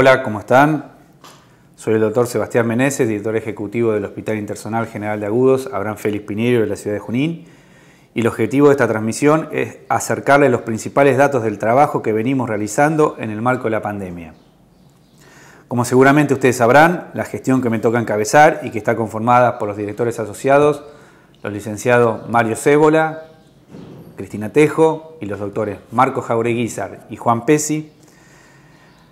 Hola, ¿cómo están? Soy el doctor Sebastián Meneses, director ejecutivo del Hospital Intersonal General de Agudos, Abraham Félix Piniero, de la ciudad de Junín. Y el objetivo de esta transmisión es acercarles los principales datos del trabajo que venimos realizando en el marco de la pandemia. Como seguramente ustedes sabrán, la gestión que me toca encabezar y que está conformada por los directores asociados, los licenciados Mario Cébola, Cristina Tejo y los doctores Marco Jaureguizar y Juan Pesi,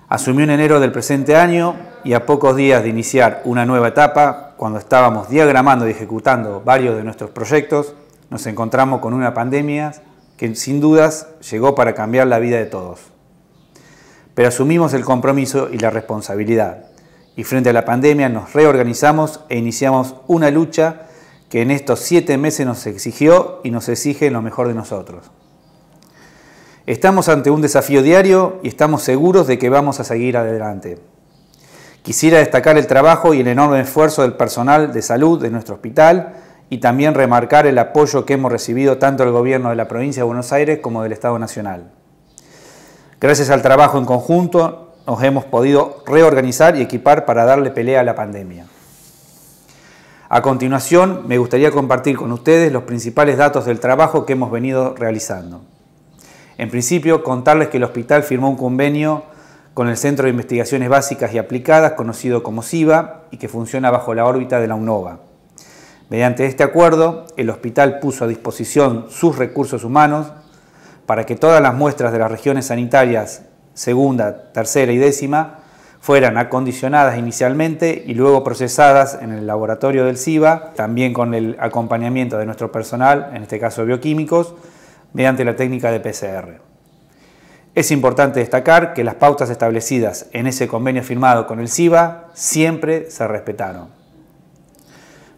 Asumió en enero del presente año y a pocos días de iniciar una nueva etapa, cuando estábamos diagramando y ejecutando varios de nuestros proyectos, nos encontramos con una pandemia que sin dudas llegó para cambiar la vida de todos. Pero asumimos el compromiso y la responsabilidad, y frente a la pandemia nos reorganizamos e iniciamos una lucha que en estos siete meses nos exigió y nos exige lo mejor de nosotros. Estamos ante un desafío diario y estamos seguros de que vamos a seguir adelante. Quisiera destacar el trabajo y el enorme esfuerzo del personal de salud de nuestro hospital y también remarcar el apoyo que hemos recibido tanto del Gobierno de la Provincia de Buenos Aires como del Estado Nacional. Gracias al trabajo en conjunto nos hemos podido reorganizar y equipar para darle pelea a la pandemia. A continuación, me gustaría compartir con ustedes los principales datos del trabajo que hemos venido realizando. En principio, contarles que el hospital firmó un convenio con el Centro de Investigaciones Básicas y Aplicadas, conocido como SIVA, y que funciona bajo la órbita de la UNOVA. Mediante este acuerdo, el hospital puso a disposición sus recursos humanos para que todas las muestras de las regiones sanitarias segunda, tercera y décima fueran acondicionadas inicialmente y luego procesadas en el laboratorio del SIVA, también con el acompañamiento de nuestro personal, en este caso bioquímicos, mediante la técnica de PCR. Es importante destacar que las pautas establecidas en ese convenio firmado con el CIBA siempre se respetaron.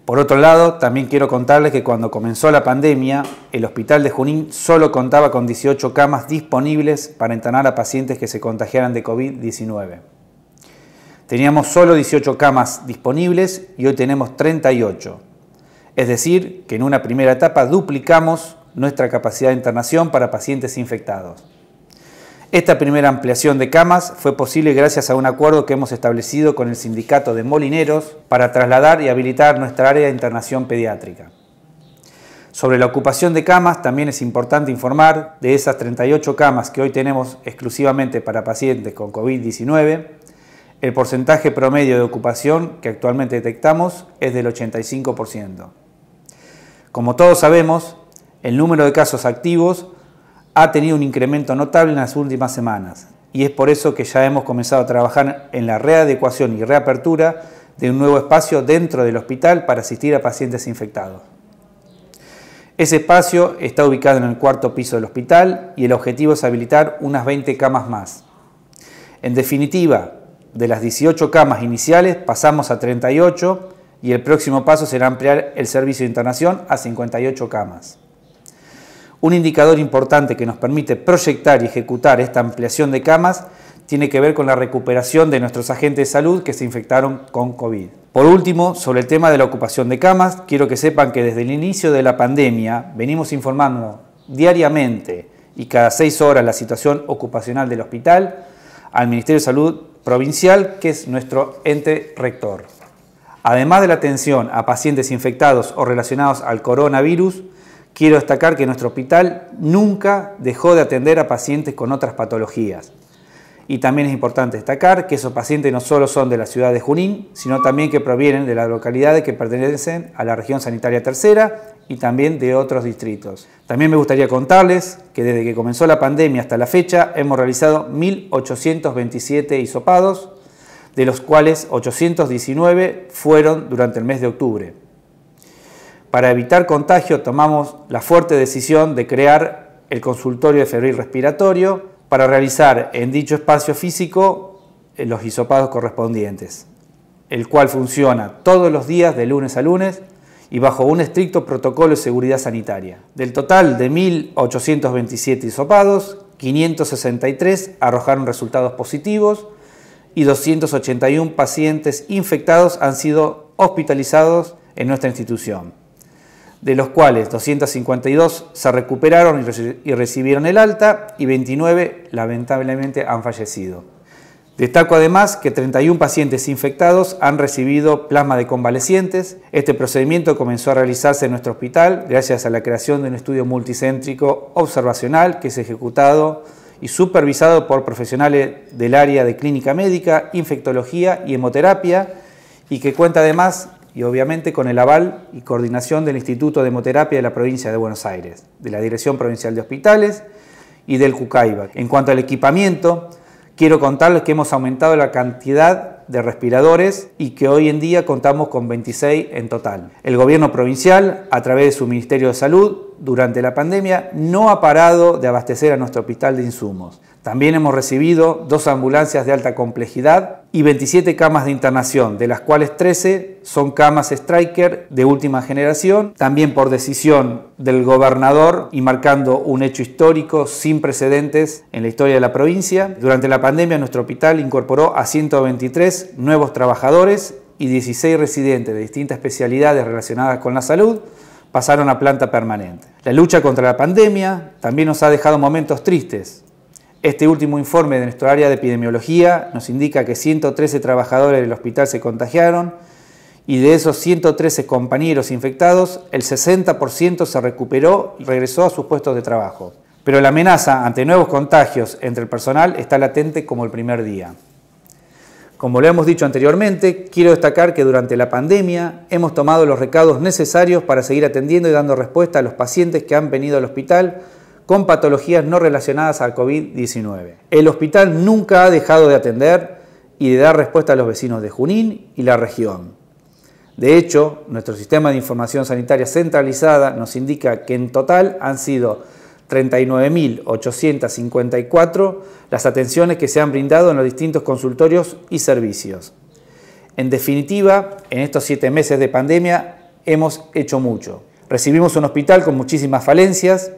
Por otro lado, también quiero contarles que cuando comenzó la pandemia, el hospital de Junín solo contaba con 18 camas disponibles para entrenar a pacientes que se contagiaran de COVID-19. Teníamos solo 18 camas disponibles y hoy tenemos 38. Es decir, que en una primera etapa duplicamos nuestra capacidad de internación para pacientes infectados. Esta primera ampliación de camas fue posible gracias a un acuerdo que hemos establecido con el sindicato de molineros para trasladar y habilitar nuestra área de internación pediátrica. Sobre la ocupación de camas también es importante informar de esas 38 camas que hoy tenemos exclusivamente para pacientes con COVID-19, el porcentaje promedio de ocupación que actualmente detectamos es del 85%. Como todos sabemos, el número de casos activos ha tenido un incremento notable en las últimas semanas y es por eso que ya hemos comenzado a trabajar en la readecuación y reapertura de un nuevo espacio dentro del hospital para asistir a pacientes infectados. Ese espacio está ubicado en el cuarto piso del hospital y el objetivo es habilitar unas 20 camas más. En definitiva, de las 18 camas iniciales pasamos a 38 y el próximo paso será ampliar el servicio de internación a 58 camas. Un indicador importante que nos permite proyectar y ejecutar esta ampliación de camas tiene que ver con la recuperación de nuestros agentes de salud que se infectaron con COVID. Por último, sobre el tema de la ocupación de camas, quiero que sepan que desde el inicio de la pandemia venimos informando diariamente y cada seis horas la situación ocupacional del hospital al Ministerio de Salud Provincial, que es nuestro ente rector. Además de la atención a pacientes infectados o relacionados al coronavirus, Quiero destacar que nuestro hospital nunca dejó de atender a pacientes con otras patologías. Y también es importante destacar que esos pacientes no solo son de la ciudad de Junín, sino también que provienen de las localidades que pertenecen a la región sanitaria tercera y también de otros distritos. También me gustaría contarles que desde que comenzó la pandemia hasta la fecha hemos realizado 1.827 hisopados, de los cuales 819 fueron durante el mes de octubre. Para evitar contagio tomamos la fuerte decisión de crear el consultorio de febril respiratorio para realizar en dicho espacio físico eh, los hisopados correspondientes, el cual funciona todos los días de lunes a lunes y bajo un estricto protocolo de seguridad sanitaria. Del total de 1.827 hisopados, 563 arrojaron resultados positivos y 281 pacientes infectados han sido hospitalizados en nuestra institución de los cuales 252 se recuperaron y recibieron el alta y 29 lamentablemente han fallecido. Destaco además que 31 pacientes infectados han recibido plasma de convalecientes. Este procedimiento comenzó a realizarse en nuestro hospital gracias a la creación de un estudio multicéntrico observacional que es ejecutado y supervisado por profesionales del área de clínica médica, infectología y hemoterapia y que cuenta además y obviamente con el aval y coordinación del Instituto de Hemoterapia de la provincia de Buenos Aires, de la Dirección Provincial de Hospitales y del Cucaiba. En cuanto al equipamiento, quiero contarles que hemos aumentado la cantidad de respiradores y que hoy en día contamos con 26 en total. El gobierno provincial, a través de su Ministerio de Salud, durante la pandemia no ha parado de abastecer a nuestro hospital de insumos. También hemos recibido dos ambulancias de alta complejidad y 27 camas de internación, de las cuales 13 son camas Striker de última generación, también por decisión del gobernador y marcando un hecho histórico sin precedentes en la historia de la provincia. Durante la pandemia nuestro hospital incorporó a 123 nuevos trabajadores y 16 residentes de distintas especialidades relacionadas con la salud, pasaron a planta permanente. La lucha contra la pandemia también nos ha dejado momentos tristes. Este último informe de nuestro área de epidemiología nos indica que 113 trabajadores del hospital se contagiaron y de esos 113 compañeros infectados, el 60% se recuperó y regresó a sus puestos de trabajo. Pero la amenaza ante nuevos contagios entre el personal está latente como el primer día. Como lo hemos dicho anteriormente, quiero destacar que durante la pandemia hemos tomado los recados necesarios para seguir atendiendo y dando respuesta a los pacientes que han venido al hospital con patologías no relacionadas al COVID-19. El hospital nunca ha dejado de atender y de dar respuesta a los vecinos de Junín y la región. De hecho, nuestro sistema de información sanitaria centralizada nos indica que en total han sido 39.854 las atenciones que se han brindado en los distintos consultorios y servicios. En definitiva, en estos siete meses de pandemia hemos hecho mucho. Recibimos un hospital con muchísimas falencias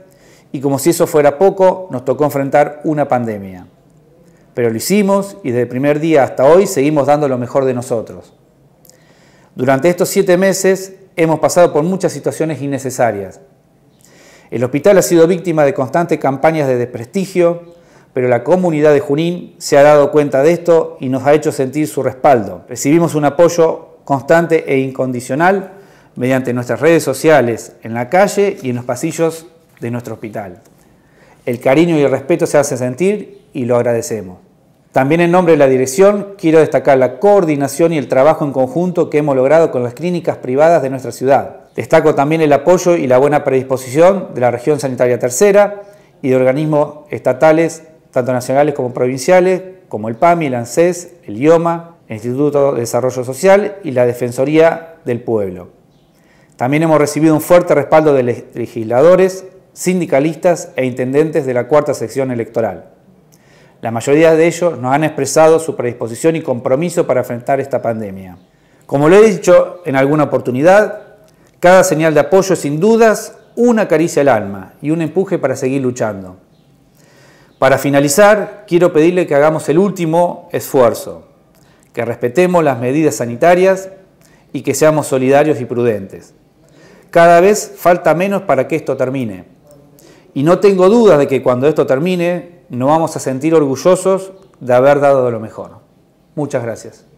y como si eso fuera poco, nos tocó enfrentar una pandemia. Pero lo hicimos y desde el primer día hasta hoy seguimos dando lo mejor de nosotros. Durante estos siete meses hemos pasado por muchas situaciones innecesarias, el hospital ha sido víctima de constantes campañas de desprestigio, pero la comunidad de Junín se ha dado cuenta de esto y nos ha hecho sentir su respaldo. Recibimos un apoyo constante e incondicional mediante nuestras redes sociales, en la calle y en los pasillos de nuestro hospital. El cariño y el respeto se hacen sentir y lo agradecemos. También en nombre de la dirección quiero destacar la coordinación y el trabajo en conjunto que hemos logrado con las clínicas privadas de nuestra ciudad. Destaco también el apoyo y la buena predisposición de la región sanitaria tercera y de organismos estatales, tanto nacionales como provinciales, como el PAMI, el ANSES, el IOMA, el Instituto de Desarrollo Social y la Defensoría del Pueblo. También hemos recibido un fuerte respaldo de legisladores, sindicalistas e intendentes de la cuarta sección electoral. La mayoría de ellos nos han expresado su predisposición y compromiso para enfrentar esta pandemia. Como lo he dicho en alguna oportunidad, cada señal de apoyo es sin dudas una caricia al alma y un empuje para seguir luchando. Para finalizar, quiero pedirle que hagamos el último esfuerzo, que respetemos las medidas sanitarias y que seamos solidarios y prudentes. Cada vez falta menos para que esto termine. Y no tengo dudas de que cuando esto termine, no vamos a sentir orgullosos de haber dado de lo mejor. Muchas gracias.